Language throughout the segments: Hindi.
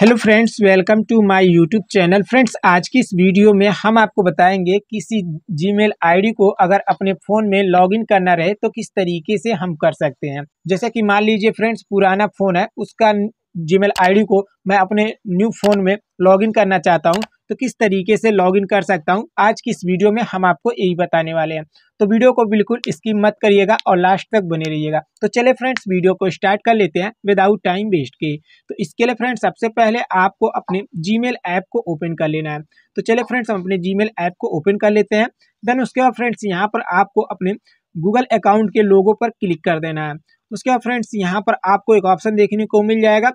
hello friends welcome to my YouTube channel friends आज की इस वीडियो में हम आपको बताएंगे किसी जीमेल आईडी को अगर अपने फ़ोन में लॉगिन करना रहे तो किस तरीके से हम कर सकते हैं जैसे कि मान लीजिए फ्रेंड्स पुराना फ़ोन है उसका जीमेल आईडी को मैं अपने न्यू फ़ोन में लॉगिन करना चाहता हूं तो किस तरीके से लॉगिन कर सकता हूँ आज की इस वीडियो में हम आपको यही बताने वाले हैं तो वीडियो को बिल्कुल स्किप मत करिएगा और लास्ट तक बने रहिएगा तो चले फ्रेंड्स वीडियो को स्टार्ट कर लेते हैं विदाउट टाइम वेस्ट के तो इसके लिए फ्रेंड्स सबसे पहले आपको अपने जी ऐप को ओपन कर लेना है तो चले फ्रेंड्स हम अपने जी ऐप को ओपन कर लेते हैं देन उसके बाद फ्रेंड्स यहाँ पर आपको अपने गूगल अकाउंट के लोगों पर क्लिक कर देना है उसके बाद फ्रेंड्स यहाँ पर आपको एक ऑप्शन देखने को मिल जाएगा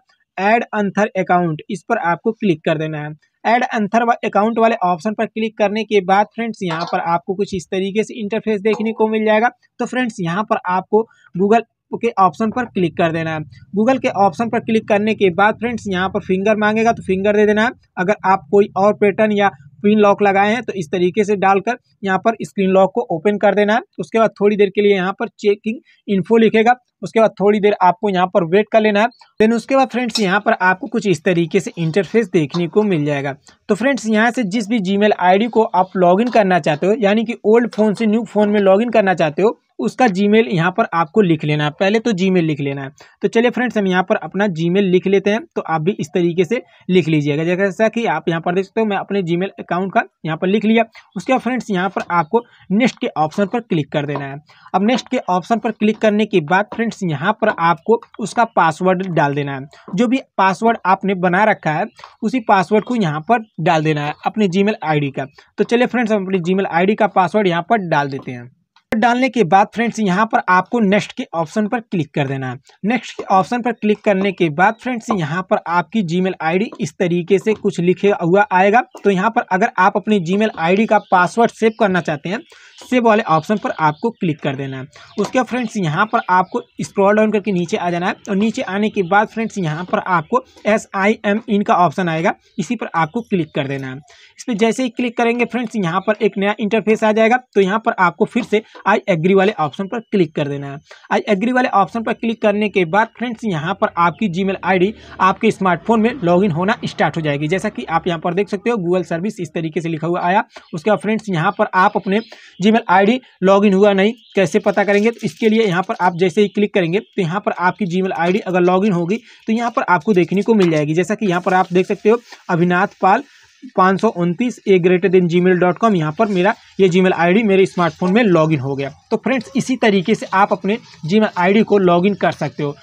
एड अंथर अकाउंट इस पर आपको क्लिक कर देना है एड अंथर अकाउंट वाले ऑप्शन पर क्लिक करने के बाद फ्रेंड्स यहाँ पर आपको कुछ इस तरीके से इंटरफेस देखने को मिल जाएगा तो फ्रेंड्स यहाँ पर आपको गूगल के ऑप्शन पर क्लिक कर देना है गूगल के ऑप्शन पर क्लिक करने के बाद फ्रेंड्स यहाँ पर फिंगर मांगेगा तो फिंगर दे देना है अगर आप कोई और पैटर्न या पिन लॉक लगाए हैं तो इस तरीके से डालकर यहाँ पर स्क्रीन लॉक को ओपन कर देना है उसके बाद थोड़ी देर के लिए यहाँ पर चेकिंग इन्फो लिखेगा उसके बाद थोड़ी देर आपको यहाँ पर वेट कर लेना है देन उसके बाद फ्रेंड्स यहाँ पर आपको कुछ इस तरीके से इंटरफेस देखने को मिल जाएगा तो फ्रेंड्स यहाँ से जिस भी जी मेल को आप लॉग करना चाहते हो यानी कि ओल्ड फ़ोन से न्यू फ़ोन में लॉग करना चाहते हो उसका जीमेल यहाँ पर आपको लिख लेना है पहले तो जीमेल लिख लेना है तो चलिए फ्रेंड्स हम यहाँ पर अपना जीमेल लिख लेते हैं तो आप भी इस तरीके से लिख लीजिएगा जैसा कि आप यहाँ पर देख सकते हो मैं अपने जीमेल अकाउंट का यहाँ पर लिख लिया उसके बाद फ्रेंड्स यहाँ पर आपको नेक्स्ट के ऑप्शन पर क्लिक कर देना है अब नेक्स्ट के ऑप्शन पर क्लिक करने के बाद फ्रेंड्स यहाँ पर आपको उसका पासवर्ड डाल देना है जो भी पासवर्ड आपने बना रखा है उसी पासवर्ड को यहाँ पर डाल देना है अपने आई डी का तो चलिए फ्रेंड्स हम अपनी आई डी का पासवर्ड यहाँ पर डाल देते हैं डालने के बाद फ्रेंड्स यहाँ पर आपको नेक्स्ट के ऑप्शन पर क्लिक कर देना है नेक्स्ट के ऑप्शन पर क्लिक करने के बाद फ्रेंड्स यहाँ पर आपकी जीमेल आईडी इस तरीके से कुछ लिखे हुआ आएगा तो यहाँ पर अगर आप अपनी जीमेल आईडी का पासवर्ड सेव करना चाहते हैं सेव वाले ऑप्शन पर आपको क्लिक कर देना है उसके फ्रेंड्स यहाँ पर आपको स्क्रॉल डाउन करके नीचे आ जाना है और नीचे आने के बाद फ्रेंड्स यहाँ पर आपको एस आई एम इन का ऑप्शन आएगा इसी पर आपको क्लिक कर देना है इस पर जैसे ही क्लिक करेंगे फ्रेंड्स यहाँ पर एक नया इंटरफेस आ जाएगा तो यहाँ पर आपको फिर से आई एग्री वाले ऑप्शन पर क्लिक कर देना है आई एग्री वाले ऑप्शन पर क्लिक करने के बाद फ्रेंड्स यहाँ पर आपकी जी मेल आपके स्मार्टफोन में लॉग होना स्टार्ट हो जाएगी जैसा कि आप यहाँ पर देख सकते हो गूगल सर्विस इस तरीके से लिखा हुआ आया उसके बाद फ्रेंड्स यहाँ पर आप अपने जी मेल आई हुआ नहीं कैसे पता करेंगे तो इसके लिए यहाँ पर आप जैसे ही क्लिक करेंगे तो यहाँ पर आपकी जी मेल अगर लॉगिन होगी तो यहाँ पर आपको देखने को मिल जाएगी जैसा कि यहाँ पर आप देख सकते हो अभिनाथ पाल पाँच सौ उनतीस a greater than Gmail dot com यहाँ पर मेरा ये जी मेल आई मेरे स्मार्टफोन में लॉग हो गया तो फ्रेंड्स इसी तरीके से आप अपने जी मेल आई को लॉग कर सकते हो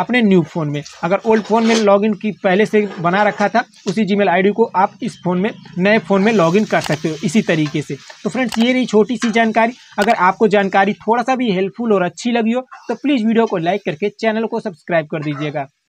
अपने न्यू फ़ोन में अगर ओल्ड फ़ोन में लॉगिन की पहले से बना रखा था उसी जीमेल आईडी को आप इस फ़ोन में नए फ़ोन में लॉगिन कर सकते हो इसी तरीके से तो फ्रेंड्स ये रही छोटी सी जानकारी अगर आपको जानकारी थोड़ा सा भी हेल्पफुल और अच्छी लगी हो तो प्लीज़ वीडियो को लाइक करके चैनल को सब्सक्राइब कर दीजिएगा